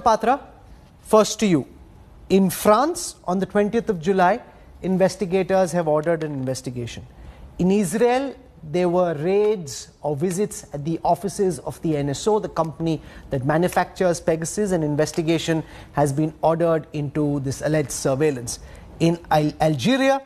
Patra, first to you. In France, on the 20th of July, investigators have ordered an investigation. In Israel, there were raids or visits at the offices of the NSO, the company that manufactures Pegasus. An investigation has been ordered into this alleged surveillance. In Al Algeria,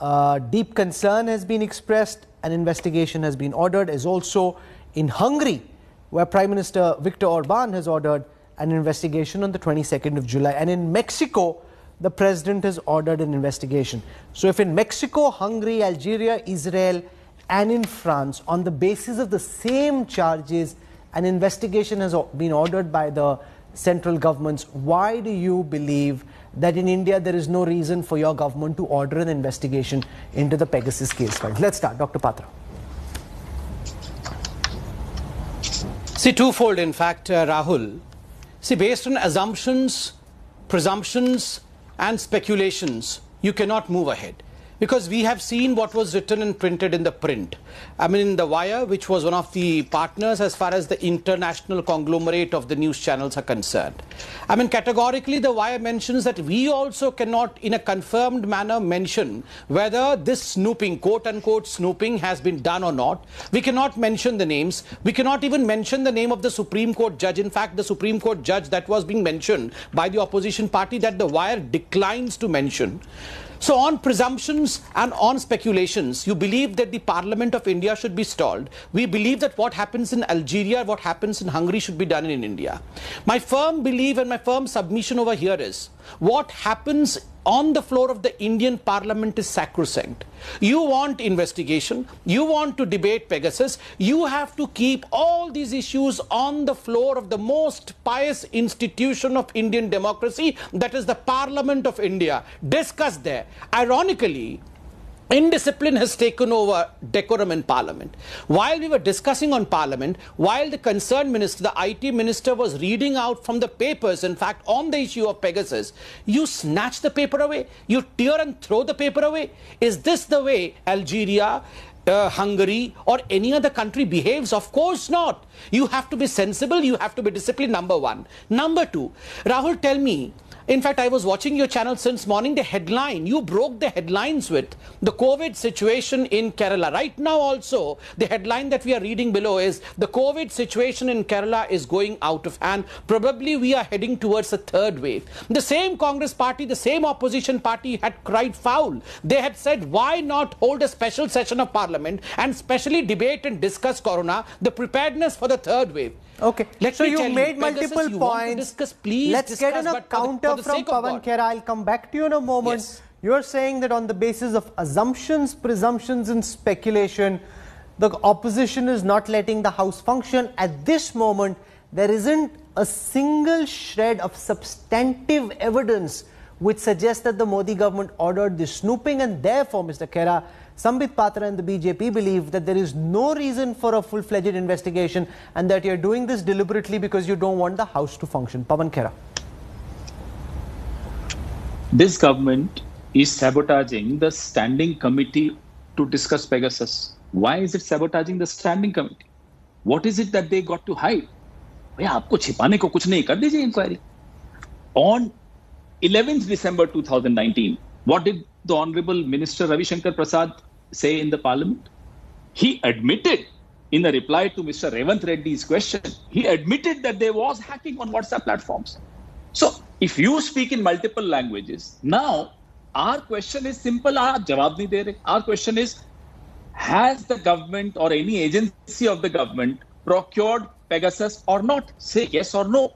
uh, deep concern has been expressed. An investigation has been ordered, as also in Hungary, where Prime Minister Viktor Orban has ordered an investigation on the 22nd of July. And in Mexico, the president has ordered an investigation. So, if in Mexico, Hungary, Algeria, Israel, and in France, on the basis of the same charges, an investigation has been ordered by the central governments, why do you believe that in India there is no reason for your government to order an investigation into the Pegasus case? Fund? Let's start, Dr. Patra. See, twofold, in fact, uh, Rahul. See, based on assumptions, presumptions, and speculations, you cannot move ahead because we have seen what was written and printed in the print. I mean, The Wire, which was one of the partners as far as the international conglomerate of the news channels are concerned. I mean, categorically, The Wire mentions that we also cannot, in a confirmed manner, mention whether this snooping, quote unquote, snooping has been done or not. We cannot mention the names. We cannot even mention the name of the Supreme Court judge. In fact, the Supreme Court judge that was being mentioned by the opposition party that The Wire declines to mention. So on presumptions, and on speculations. You believe that the Parliament of India should be stalled. We believe that what happens in Algeria, what happens in Hungary should be done in India. My firm belief and my firm submission over here is what happens on the floor of the Indian parliament is sacrosanct. You want investigation, you want to debate Pegasus, you have to keep all these issues on the floor of the most pious institution of Indian democracy, that is the parliament of India. Discuss there. Ironically, Indiscipline has taken over decorum in parliament. While we were discussing on parliament, while the concerned minister, the IT minister, was reading out from the papers, in fact, on the issue of Pegasus, you snatch the paper away, you tear and throw the paper away. Is this the way Algeria, uh, Hungary or any other country behaves? Of course not. You have to be sensible, you have to be disciplined, number one. Number two, Rahul, tell me, in fact, I was watching your channel since morning. The headline, you broke the headlines with the COVID situation in Kerala. Right now also, the headline that we are reading below is the COVID situation in Kerala is going out of hand. Probably we are heading towards a third wave. The same Congress party, the same opposition party had cried foul. They had said, why not hold a special session of parliament and specially debate and discuss corona, the preparedness for the third wave. Okay. Let so you made you, multiple Pegasus, points. You discuss, please Let's discuss, get on counter from Pawan Kera, I'll come back to you in a moment. Yes. You're saying that on the basis of assumptions, presumptions and speculation, the opposition is not letting the House function. At this moment, there isn't a single shred of substantive evidence which suggests that the Modi government ordered the snooping and therefore, Mr. Kera, Sambit Patra and the BJP believe that there is no reason for a full-fledged investigation and that you're doing this deliberately because you don't want the House to function. Pavan Kera. This government is sabotaging the standing committee to discuss Pegasus. Why is it sabotaging the standing committee? What is it that they got to hide? On 11th December 2019, what did the Honorable Minister Ravi Shankar Prasad say in the Parliament? He admitted in a reply to Mr. Revant Reddy's question, he admitted that there was hacking on WhatsApp platforms. So if you speak in multiple languages, now our question is simple. Our, our question is Has the government or any agency of the government procured Pegasus or not? Say yes or no.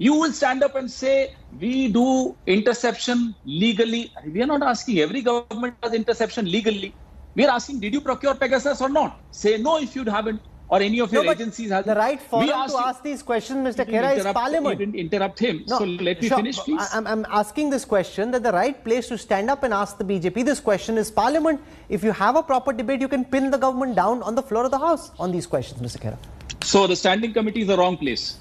You will stand up and say, We do interception legally. We are not asking every government does interception legally. We are asking, Did you procure Pegasus or not? Say no if you haven't or any of your no, agencies has the right forum to ask these questions, Mr. Kera is Parliament. You didn't interrupt him. No, so let me sure, finish, please. I'm, I'm asking this question that the right place to stand up and ask the BJP this question is Parliament. If you have a proper debate, you can pin the government down on the floor of the House on these questions, Mr. Kera. So the standing committee is the wrong place.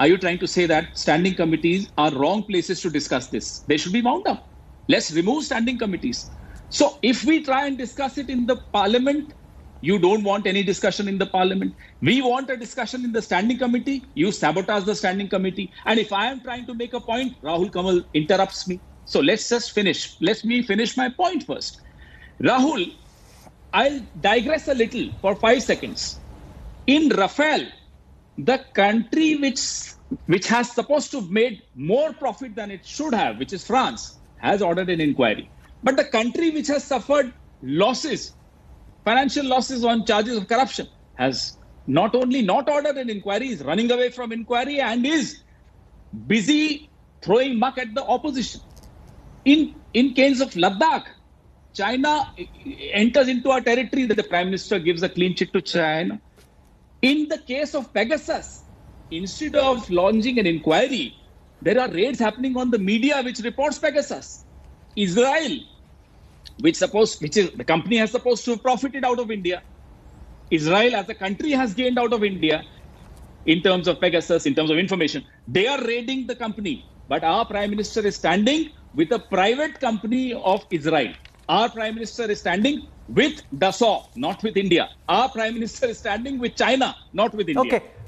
Are you trying to say that standing committees are wrong places to discuss this? They should be wound up. Let's remove standing committees. So if we try and discuss it in the parliament, you don't want any discussion in the parliament. We want a discussion in the standing committee. You sabotage the standing committee. And if I am trying to make a point, Rahul Kamal interrupts me. So let's just finish. Let me finish my point first. Rahul, I'll digress a little for five seconds. In Rafael, the country which which has supposed to have made more profit than it should have, which is France, has ordered an inquiry. But the country which has suffered losses Financial losses on charges of corruption has not only not ordered an inquiry, is running away from inquiry and is busy throwing muck at the opposition. In, in case of Ladakh, China enters into a territory that the Prime Minister gives a clean sheet to China. In the case of Pegasus, instead of launching an inquiry, there are raids happening on the media which reports Pegasus. Israel which supposed which is the company has supposed to have profited out of India. Israel as a country has gained out of India in terms of Pegasus, in terms of information. They are raiding the company, but our prime minister is standing with a private company of Israel. Our prime minister is standing with Dassault, not with India. Our prime minister is standing with China, not with India. Okay.